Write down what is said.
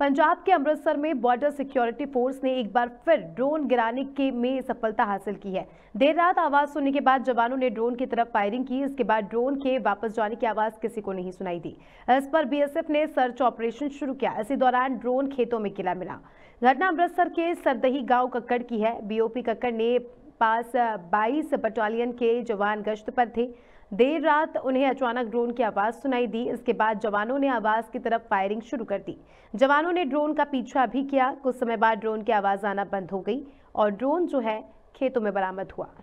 पंजाब के अमृतसर में border security force ने एक बार फिर ड्रोन गिराने के में सफलता हासिल की है देर रात आवाज सुनने के बाद जवानों ने ड्रोन की तरफ फायरिंग की इसके बाद ड्रोन के वापस जाने की आवाज किसी को नहीं सुनाई दी इस पर बीएसएफ ने सर्च ऑपरेशन शुरू किया इसी दौरान ड्रोन खेतों में किला मिला घटना अमृतसर के सरदही गांव कक्कड़ की है बीओपी कक्कड़ ने पास 22 बटालियन के जवान गश्त पर थे देर रात उन्हें अचानक ड्रोन की आवाज़ सुनाई दी इसके बाद जवानों ने आवाज़ की तरफ फायरिंग शुरू कर दी जवानों ने ड्रोन का पीछा भी किया कुछ समय बाद ड्रोन की आवाज़ आना बंद हो गई और ड्रोन जो है खेतों में बरामद हुआ